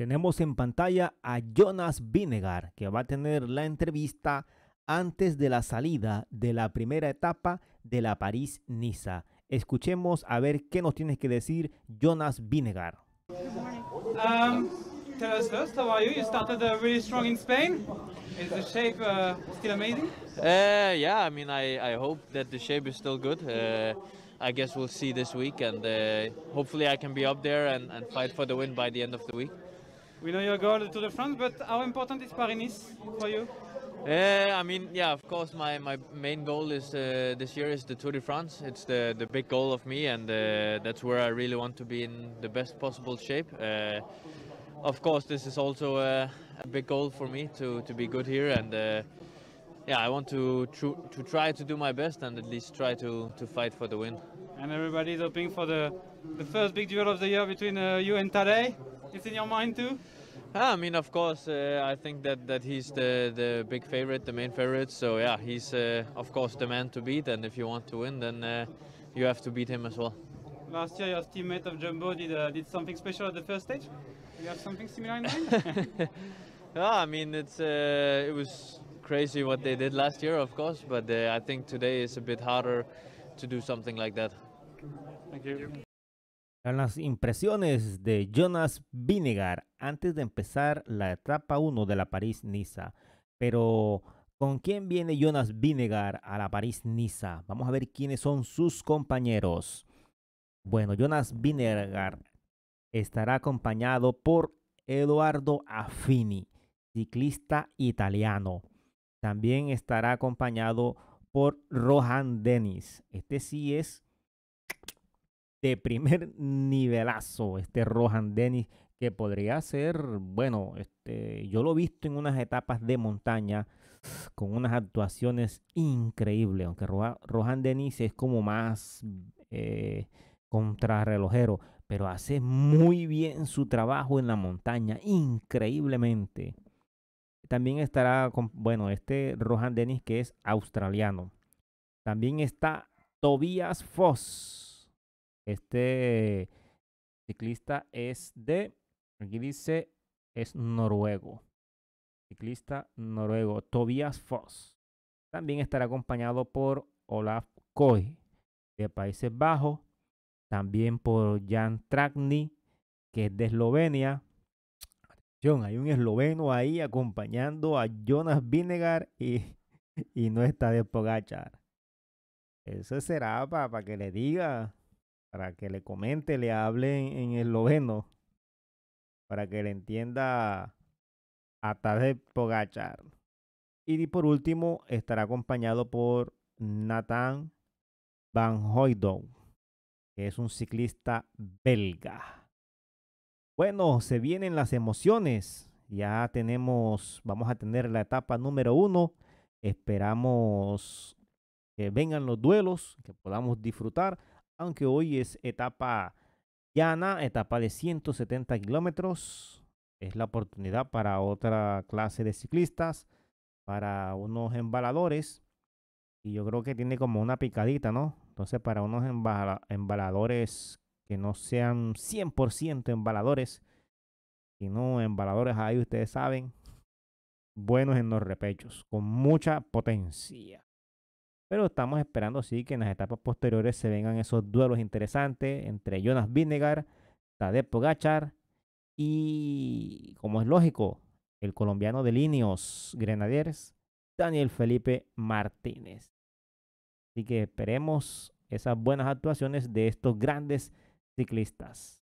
Tenemos en pantalla a Jonas Vinegar, que va a tener la entrevista antes de la salida de la primera etapa de la París-Niza. Escuchemos a ver qué nos tiene que decir Jonas Vinegar. Um, tell us first, how are you? You started uh, really strong in Spain. Is the shape uh, still amazing? Uh, yeah, I mean, I, I hope that the shape is still good. Uh, I guess we'll see this week, and uh, hopefully I can be up there and, and fight for the win by the end of the week. We know your goal to the front, but how important is Paris for you? Uh, I mean, yeah, of course, my, my main goal is uh, this year is the Tour de France. It's the, the big goal of me, and uh, that's where I really want to be in the best possible shape. Uh, of course, this is also a, uh, a, big goal for me to, to be good here, and uh, yeah, I want to, tr to try to do my best and at least try to, to fight for the win. And everybody's hoping for the, the first big duel of the year between you and Tadej. It's in your mind too? Ah, I mean, of course, uh, I think that, that he's the, the big favorite, the main favorite. So yeah, he's uh, of course the man to beat. And if you want to win, then uh, you have to beat him as well. Last year, your teammate of Jumbo did uh, did something special at the first stage. Do you have something similar in mind? yeah, I mean, it's uh, it was crazy what they did last year, of course. But uh, I think today is a bit harder to do something like that. Thank you. las impresiones de Jonas Vinegar antes de empezar la etapa 1 de la París-Niza. Pero, ¿con quién viene Jonas Vinegar a la París-Niza? Vamos a ver quiénes son sus compañeros. Bueno, Jonas Vinegar estará acompañado por Eduardo Affini, ciclista italiano. También estará acompañado por Rohan Dennis. Este sí es de primer nivelazo, este Rohan Dennis, que podría ser, bueno, este, yo lo he visto en unas etapas de montaña con unas actuaciones increíbles, aunque Rohan Dennis es como más eh, contrarrelojero, pero hace muy bien su trabajo en la montaña, increíblemente. También estará, con, bueno, este Rohan Dennis que es australiano. También está Tobias Foss este ciclista es de, aquí dice, es noruego. Ciclista noruego, Tobias Foss. También estará acompañado por Olaf Koy, de Países Bajos. También por Jan Trakny, que es de Eslovenia. Atención, hay un esloveno ahí acompañando a Jonas Vinegar y, y no está de Pogachar. Eso será para que le diga para que le comente, le hable en, el esloveno, para que le entienda a de Pogachar. Y por último, estará acompañado por Nathan Van Hooydonk, que es un ciclista belga. Bueno, se vienen las emociones. Ya tenemos, vamos a tener la etapa número uno. Esperamos que vengan los duelos, que podamos disfrutar aunque hoy es etapa llana, etapa de 170 kilómetros. Es la oportunidad para otra clase de ciclistas, para unos embaladores. Y yo creo que tiene como una picadita, ¿no? Entonces, para unos embaladores que no sean 100% embaladores, sino embaladores ahí, ustedes saben, buenos en los repechos, con mucha potencia. Pero estamos esperando sí que en las etapas posteriores se vengan esos duelos interesantes entre Jonas Vinegar, Tadej Gachar y, como es lógico, el colombiano de Líneos Grenadiers, Daniel Felipe Martínez. Así que esperemos esas buenas actuaciones de estos grandes ciclistas.